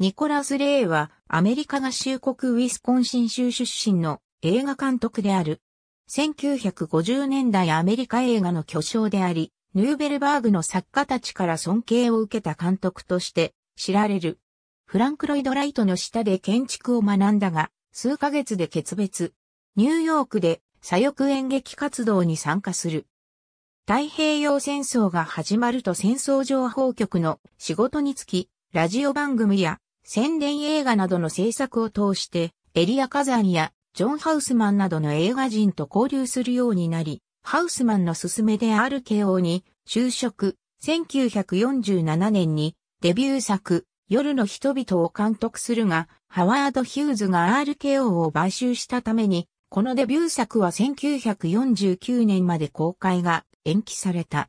ニコラス・レイはアメリカ合衆国ウィスコンシン州出身の映画監督である。1950年代アメリカ映画の巨匠であり、ヌーベルバーグの作家たちから尊敬を受けた監督として知られる。フランク・ロイド・ライトの下で建築を学んだが、数ヶ月で決別。ニューヨークで左翼演劇活動に参加する。太平洋戦争が始まると戦争情報局の仕事につき、ラジオ番組や宣伝映画などの制作を通して、エリア・火山やジョン・ハウスマンなどの映画人と交流するようになり、ハウスマンの勧めで RKO に就職、1947年にデビュー作、夜の人々を監督するが、ハワード・ヒューズが RKO を買収したために、このデビュー作は1949年まで公開が延期された。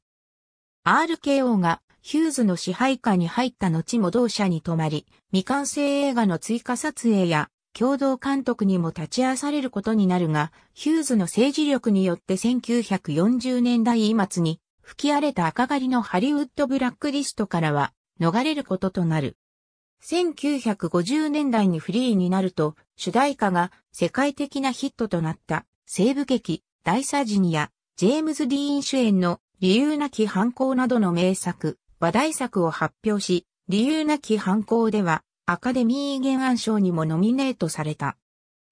RKO がヒューズの支配下に入った後も同社に泊まり、未完成映画の追加撮影や共同監督にも立ち会わされることになるが、ヒューズの政治力によって1940年代末に吹き荒れた赤狩りのハリウッドブラックリストからは逃れることとなる。1950年代にフリーになると、主題歌が世界的なヒットとなった西部劇、大サジニア、ジェームズ・ディーン主演の理由なき犯行などの名作、話題作を発表し、理由なき犯行ではアカデミー原案賞にもノミネートされた。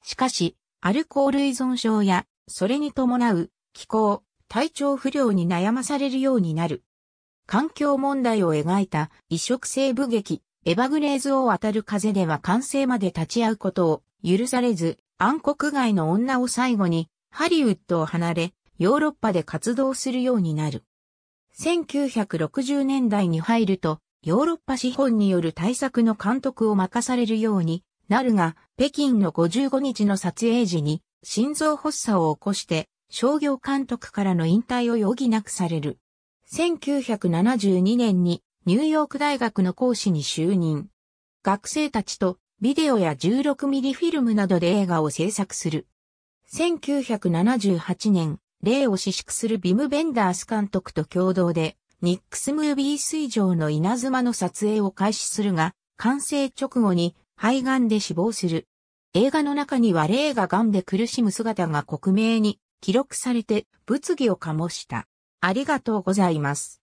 しかし、アルコール依存症や、それに伴う気候、体調不良に悩まされるようになる。環境問題を描いた移植性部劇、エバグレーズを渡る風では完成まで立ち会うことを許されず、暗黒街の女を最後に、ハリウッドを離れ、ヨーロッパで活動するようになる。1960年代に入ると、ヨーロッパ資本による対策の監督を任されるようになるが、北京の55日の撮影時に心臓発作を起こして、商業監督からの引退を余儀なくされる。1972年にニューヨーク大学の講師に就任。学生たちとビデオや16ミリフィルムなどで映画を制作する。1978年、例を私縮するビム・ベンダース監督と共同で、ニックスムービー水上の稲妻の撮影を開始するが、完成直後に肺がんで死亡する。映画の中には霊が癌で苦しむ姿が克明に記録されて物議を醸した。ありがとうございます。